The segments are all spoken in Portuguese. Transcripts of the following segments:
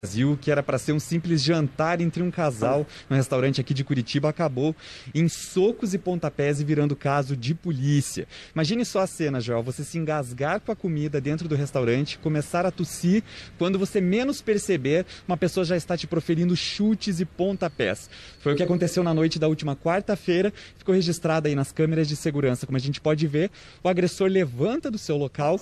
Brasil, que era para ser um simples jantar entre um casal no restaurante aqui de Curitiba, acabou em socos e pontapés e virando caso de polícia. Imagine só a cena, Joel, você se engasgar com a comida dentro do restaurante, começar a tossir, quando você menos perceber, uma pessoa já está te proferindo chutes e pontapés. Foi o que aconteceu na noite da última quarta-feira, ficou registrado aí nas câmeras de segurança. Como a gente pode ver, o agressor levanta do seu local,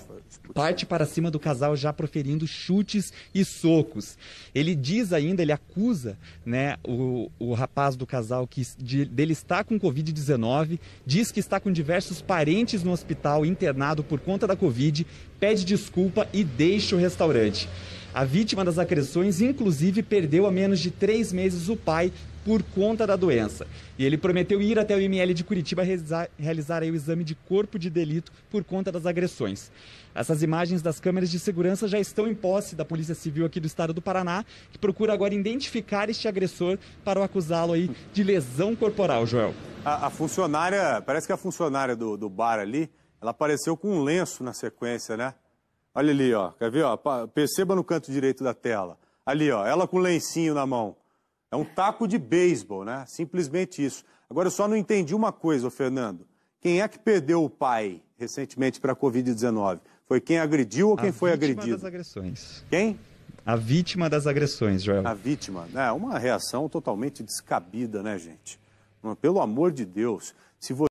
parte para cima do casal já proferindo chutes e socos. Ele diz ainda, ele acusa né, o, o rapaz do casal que de, dele está com Covid-19, diz que está com diversos parentes no hospital internado por conta da Covid, pede desculpa e deixa o restaurante. A vítima das agressões, inclusive, perdeu há menos de três meses o pai por conta da doença. E ele prometeu ir até o IML de Curitiba realizar, o exame de corpo de delito por conta das agressões. Essas imagens das câmeras de segurança já estão em posse da Polícia Civil aqui do estado do Paraná, que procura agora identificar este agressor para o acusá-lo aí de lesão corporal, Joel. A, a, funcionária, parece que a funcionária do, do bar ali, ela apareceu com um lenço na sequência, né? Olha ali, ó. Quer ver? Ó? Perceba no canto direito da tela. Ali, ó. Ela com lencinho na mão. É um taco de beisebol, né? Simplesmente isso. Agora, eu só não entendi uma coisa, Fernando. Quem é que perdeu o pai recentemente para a Covid-19? Foi quem agrediu ou quem foi agredido? A vítima das agressões. Quem? A vítima das agressões, Joel. A vítima. É uma reação totalmente descabida, né, gente? Pelo amor de Deus. Se você